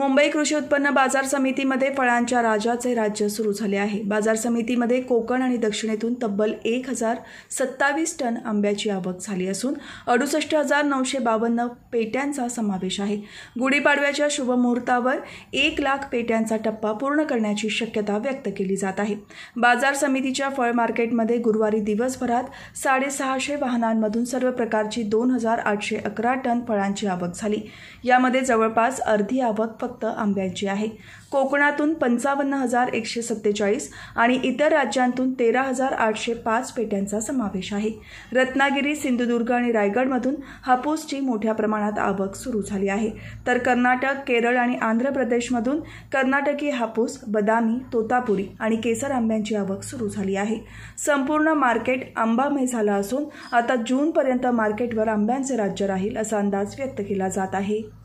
मुंबई कृषी उत्पन्न बाजार समितीमध्ये फळांच्या राजाचे राज्य सुरू झाले आहे बाजार समितीमध्ये कोकण आणि दक्षिणेतून तब्बल एक हजार सत्तावीस टन आंब्याची आवक झाली असून अडुसष्ट हजार नऊशे बावन्न पेट्यांचा समावेश आहे गुढीपाडव्याच्या शुभमुहूर्तावर एक लाख पेट्यांचा टप्पा पूर्ण करण्याची शक्यता व्यक्त केली जात आहे बाजार समितीच्या फळ मार्केटमध्ये गुरुवारी दिवसभरात साडेसहाशे वाहनांमधून सर्व प्रकारची दोन हजार आठशे अकरा टन फळांची आवक झाली यामध्ये जवळपास अर्धी आवक फक्त आंब्यांची आहे कोकणातून पंचावन्न हजार एकशे सत्तेचाळीस आणि इतर राज्यांतून तेरा हजार आठशे पाच पेट्यांचा समावेश आहे रत्नागिरी सिंधुदुर्ग आणि रायगडमधून हापूसची मोठ्या प्रमाणात आवक सुरू झाली आहे तर कर्नाटक केरळ आणि आंध्र प्रदेशमधून कर्नाटकी हापूस बदामी तोतापुरी आणि केसर आंब्यांची आवक सुरू झाली आहे संपूर्ण मार्केट आंबामय झाला असून आता जूनपर्यंत मार्केटवर आंब्यांचे राज्य राहील असा अंदाज व्यक्त केला जात आहे